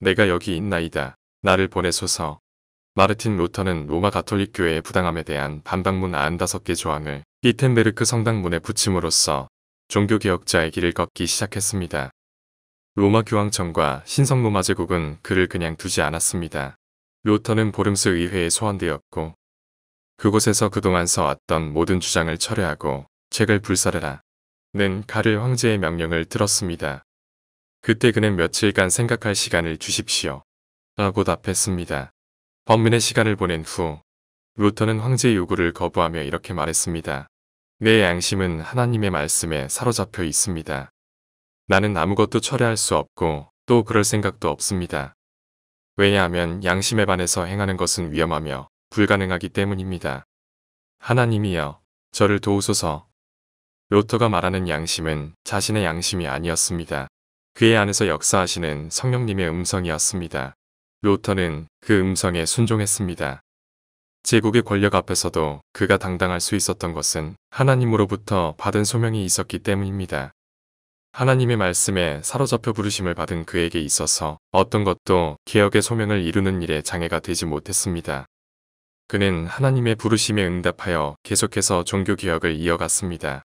내가 여기 있나이다. 나를 보내소서. 마르틴 루터는 로마 가톨릭 교회의 부당함에 대한 반박문 95개 조항을 이텐베르크 성당문에 붙임으로써 종교개혁자의 길을 걷기 시작했습니다. 로마 교황청과 신성로마 제국은 그를 그냥 두지 않았습니다. 루터는 보름스 의회에 소환되었고 그곳에서 그동안 써왔던 모든 주장을 철회하고 책을 불사르라 는 가를 황제의 명령을 들었습니다. 그때 그는 며칠간 생각할 시간을 주십시오. 라고 답했습니다. 범민의 시간을 보낸 후 루터는 황제의 요구를 거부하며 이렇게 말했습니다. 내 양심은 하나님의 말씀에 사로잡혀 있습니다. 나는 아무것도 철회할 수 없고 또 그럴 생각도 없습니다. 왜냐하면 양심에 반해서 행하는 것은 위험하며 불가능하기 때문입니다. 하나님이여 저를 도우소서. 로터가 말하는 양심은 자신의 양심이 아니었습니다. 그의 안에서 역사하시는 성령님의 음성이었습니다. 로터는 그 음성에 순종했습니다. 제국의 권력 앞에서도 그가 당당할 수 있었던 것은 하나님으로부터 받은 소명이 있었기 때문입니다. 하나님의 말씀에 사로잡혀 부르심을 받은 그에게 있어서 어떤 것도 개혁의 소명을 이루는 일에 장애가 되지 못했습니다. 그는 하나님의 부르심에 응답하여 계속해서 종교개혁을 이어갔습니다.